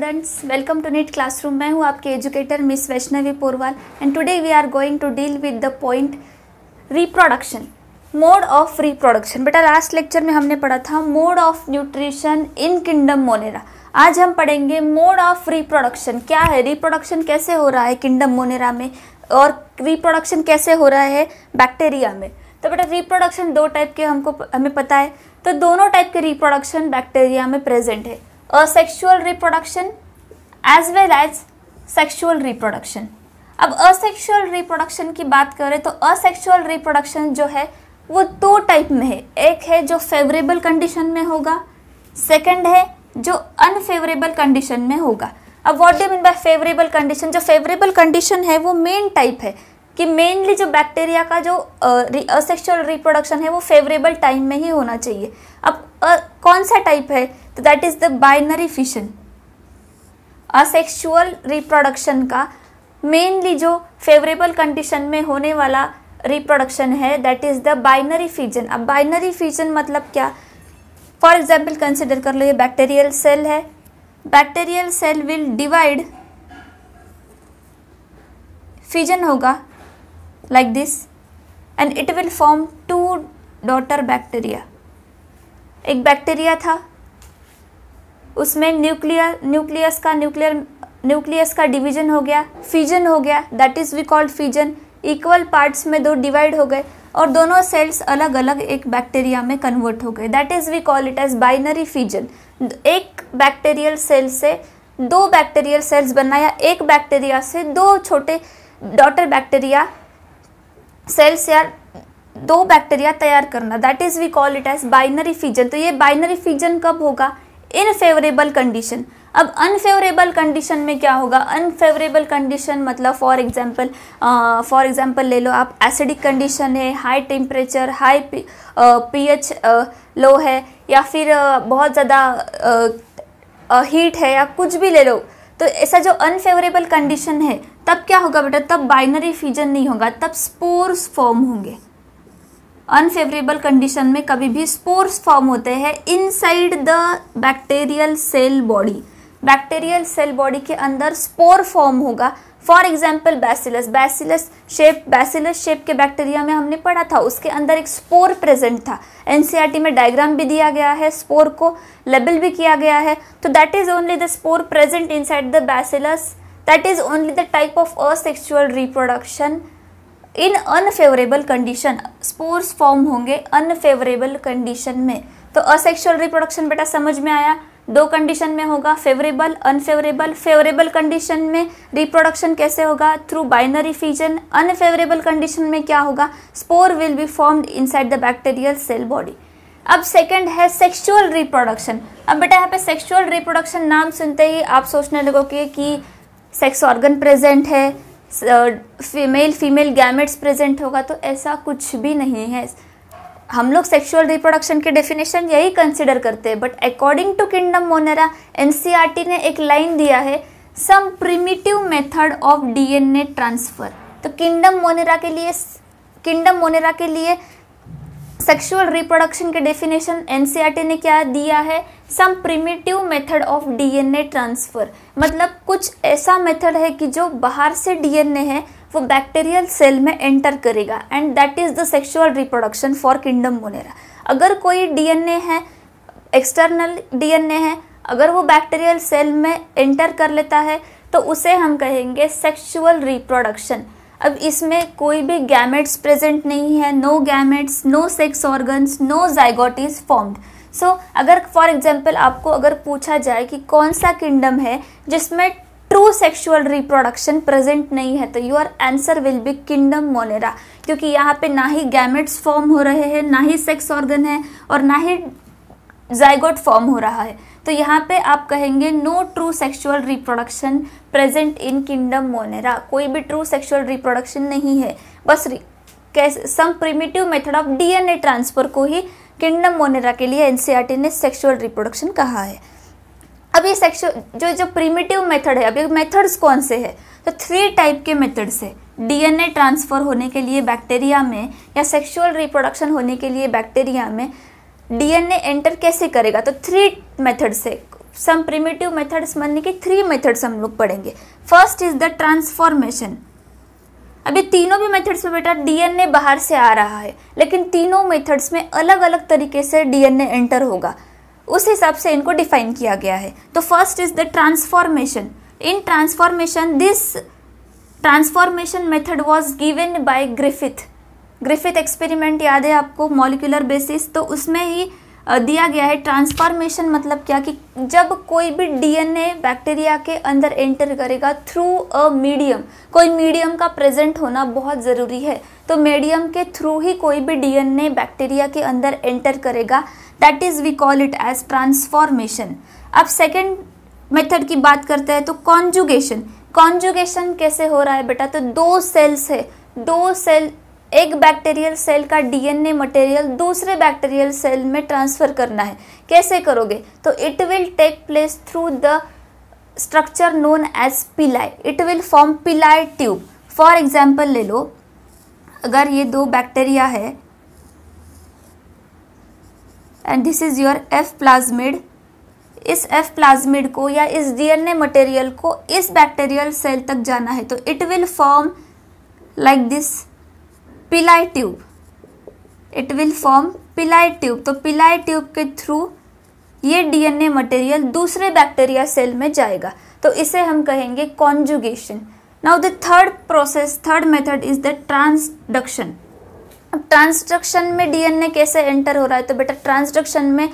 Students welcome to NEET classroom मैं हूँ आपके educator miss Vaishnavi Porwal and today we are going to deal with the point reproduction mode of reproduction बेटा last lecture में हमने पढ़ा था mode of nutrition in kingdom Monera आज हम पढ़ेंगे मोड ऑफ रिप्रोडक्शन क्या है रिप्रोडक्शन कैसे हो रहा है किंगडम मोनेरा में और रिप्रोडक्शन कैसे हो रहा है बैक्टेरिया में तो बेटा रिप्रोडक्शन दो टाइप के हमको हमें पता है तो दोनों टाइप के रिप्रोडक्शन बैक्टीरिया में प्रेजेंट है asexual reproduction as well as sexual reproduction अब असेक्शुअल रिप्रोडक्शन की बात करें तो असेक्शुअल रिप्रोडक्शन जो है वो दो टाइप में है एक है जो फेवरेबल कंडीशन में होगा सेकंड है जो अनफेवरेबल कंडीशन में होगा अब what do mean by favourable condition जो फेवरेबल कंडीशन है वो मेन टाइप है कि मेनली जो बैक्टीरिया का जो असेक्सुअल रिप्रोडक्शन है वो फेवरेबल टाइम में ही होना चाहिए अब अ, कौन सा टाइप है तो that is the binary fission asexual reproduction का मेनली जो फेवरेबल कंडीशन में होने वाला रिप्रोडक्शन है that is the binary fission अब बाइनरी फिजन मतलब क्या फॉर एग्जाम्पल कंसिडर कर लो ये बैक्टेरियल सेल है bacterial cell will divide fission होगा like this and it will form two daughter bacteria एक बैक्टीरिया था उसमें न्यूक्लियर न्यूक्लियस का न्यूक्लियर न्यूक्लियस का डिवीजन हो गया फीजन हो गया that is we called fission equal parts में दो डिवाइड हो गए और दोनों सेल्स अलग अलग एक बैक्टीरिया में कन्वर्ट हो गए that is we call it as binary fission एक बैक्टीरियल सेल से दो बैक्टीरियल सेल्स बनाया एक बैक्टीरिया से दो छोटे डॉटर बैक्टीरिया सेल्स या दो बैक्टीरिया तैयार करना that is we call it as binary fission तो ये बाइनरी फिजन कब होगा इन फेवरेबल कंडीशन अब अनफेवरेबल कंडीशन में क्या होगा अनफेवरेबल कंडीशन मतलब फॉर एग्जांपल फॉर एग्जांपल ले लो आप एसिडिक कंडीशन है high temperature high pH low है या फिर uh, बहुत ज़्यादा हीट uh, uh, है या कुछ भी ले लो तो ऐसा जो अनफेवरेबल कंडीशन है तब क्या होगा बेटा तब बाइनरी फिजन नहीं होगा तब स्पोर्स फॉर्म होंगे अनफेवरेबल कंडीशन में कभी भी स्पोर्स फॉर्म होते हैं inside the bacterial cell body bacterial cell body के अंदर स्पोर फॉर्म होगा for example bacillus bacillus shape bacillus shape के बैक्टीरिया में हमने पढ़ा था उसके अंदर एक स्पोर प्रेजेंट था एनसीईआरटी e में डायग्राम भी दिया गया है स्पोर को लेबल भी किया गया है तो that is only the spore present inside the bacillus that is only the type of asexual reproduction in unfavourable condition spores form होंगे अनफेवरेबल कंडीशन में तो asexual रिप्रोडक्शन बेटा समझ में आया दो कंडीशन में होगा फेवरेबल अनफेवरेबल फेवरेबल कंडीशन में रिप्रोडक्शन कैसे होगा through binary fission unfavourable condition में क्या होगा spore will be formed inside the bacterial cell body अब सेकंड है सेक्सुअल रिप्रोडक्शन अब बेटा यहाँ पे सेक्सुअल रिप्रोडक्शन नाम सुनते ही आप सोचने लगोगे कि सेक्स ऑर्गन प्रेजेंट है फीमेल फीमेल गैमेट्स प्रेजेंट होगा तो ऐसा कुछ भी नहीं है हम लोग सेक्सुअल रिप्रोडक्शन के डेफिनेशन यही कंसिडर करते हैं but according to kingdom Monera N ने एक लाइन दिया है some primitive method of DNA transfer तो किंगडम मोनेरा के लिए किंगडम मोनेरा के लिए सेक्सुअल रिप्रोडक्शन के डेफिनेशन एन e ने क्या दिया है some primitive method of DNA transfer मतलब कुछ ऐसा मेथड है कि जो बाहर से डीएनए है वो बैक्टीरियल सेल में एंटर करेगा and that is the sexual reproduction for kingdom Monera अगर कोई डीएनए है एक्सटर्नल डीएनए है अगर वो बैक्टीरियल सेल में एंटर कर लेता है तो उसे हम कहेंगे सेक्सुअल रिप्रोडक्शन अब इसमें कोई भी गैमेट्स प्रेजेंट नहीं है no gametes no sex organs no zygotes formed so so, अगर फॉर एग्जाम्पल आपको अगर पूछा जाए कि कौन सा किंगडम है जिसमें ट्रू सेक्सुअल रिप्रोडक्शन प्रेजेंट नहीं है तो your answer will be kingdom Monera क्योंकि यहाँ पे ना ही गैमेट्स फॉर्म हो रहे हैं ना ही सेक्स ऑर्गन है और ना ही जाइगोट फॉर्म हो रहा है तो यहाँ पे आप कहेंगे no true sexual reproduction present in kingdom Monera कोई भी ट्रू सेक्सुअल रिप्रोडक्शन नहीं है बस कैसे some primitive method of DNA transfer को ही किंगडम मोनेरा के लिए एनसीईआरटी ने सेक्सुअल रिप्रोडक्शन कहा है अब ये सेक्सुअल जो जो प्रीमेटिव मेथड है अभी मेथड्स कौन से है तो थ्री टाइप के मेथड्स है डीएनए ट्रांसफ़र होने के लिए बैक्टीरिया में या सेक्सुअल रिप्रोडक्शन होने के लिए बैक्टीरिया में डीएनए एंटर कैसे करेगा तो थ्री मेथड्स है सम प्रीमेटिव मेथड्स मानने के थ्री मेथड्स हम लोग पढ़ेंगे फर्स्ट इज द ट्रांसफॉर्मेशन अब ये तीनों भी मेथड्स में बेटा डीएनए बाहर से आ रहा है लेकिन तीनों मेथड्स में अलग अलग तरीके से डीएनए एंटर होगा उस हिसाब से इनको डिफाइन किया गया है तो first is the transformation in transformation this transformation method was given by Griffith Griffith experiment याद है आपको मॉलिकुलर बेसिस तो उसमें ही दिया गया है ट्रांसफॉर्मेशन मतलब क्या कि जब कोई भी डीएनए बैक्टीरिया के अंदर एंटर करेगा थ्रू अ मीडियम कोई मीडियम का प्रेजेंट होना बहुत ज़रूरी है तो मीडियम के थ्रू ही कोई भी डीएनए बैक्टीरिया के अंदर एंटर करेगा that is we call it as transformation अब सेकेंड मेथड की बात करते हैं तो कॉन्जुगेशन कॉन्जुगेशन कैसे हो रहा है बेटा तो दो सेल्स है दो सेल एक बैक्टीरियल सेल का डीएनए मटेरियल दूसरे बैक्टीरियल सेल में ट्रांसफ़र करना है कैसे करोगे तो it will take place through the structure known as pili it will form pili tube for example ले लो अगर ये दो बैक्टीरिया है and this is your F plasmid इस एफ प्लाज्मिड को या इस डीएनए मटेरियल को इस बैक्टीरियल सेल तक जाना है तो it will form like this pili tube it will form pili tube तो पिलाई ट्यूब के थ्रू ये डीएनए मटेरियल दूसरे बैक्टीरिया सेल में जाएगा तो इसे हम कहेंगे conjugation now the third process third method is the transduction अब ट्रांसडक्शन में डीएनए कैसे एंटर हो रहा है तो बेटा ट्रांसडक्शन में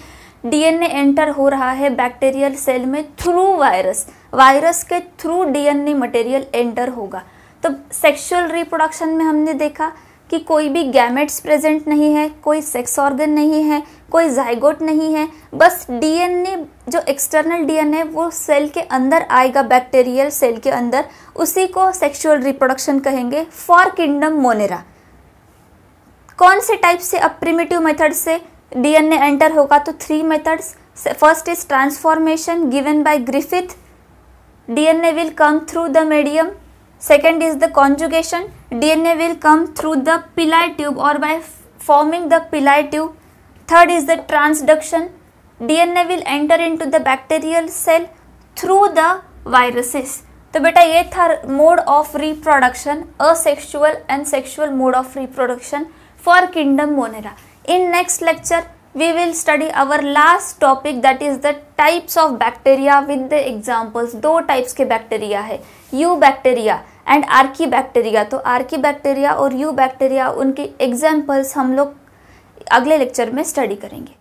डीएनए एंटर हो रहा है बैक्टीरियल सेल में थ्रू वायरस वायरस के थ्रू डीएनए मटेरियल एंटर होगा तो सेक्सुअल रिप्रोडक्शन में हमने देखा कि कोई भी गैमेट्स प्रेजेंट नहीं है कोई सेक्स ऑर्गन नहीं है कोई जाइगोट नहीं है बस डीएनए जो एक्सटर्नल डीएनए वो सेल के अंदर आएगा बैक्टीरियल सेल के अंदर उसी को सेक्सुअल रिप्रोडक्शन कहेंगे फॉर किंगडम मोनेरा कौन से टाइप से अब प्रिमेटिव मेथड से डीएनए एंटर होगा तो three methods first is transformation given by Griffith DNA will come through the medium Second is the conjugation. DNA will come through the pili tube or by forming the pili tube. Third is the transduction. DNA will enter into the bacterial cell through the viruses. So, beta, ये are mode of reproduction: asexual and sexual mode of reproduction for kingdom Monera. In next lecture. we will study our last topic that is the types of bacteria with the examples दो types के bacteria है U bacteria and archaebacteria तो archaebacteria और eubacteria उनके examples हम लोग अगले lecture में स्टडी करेंगे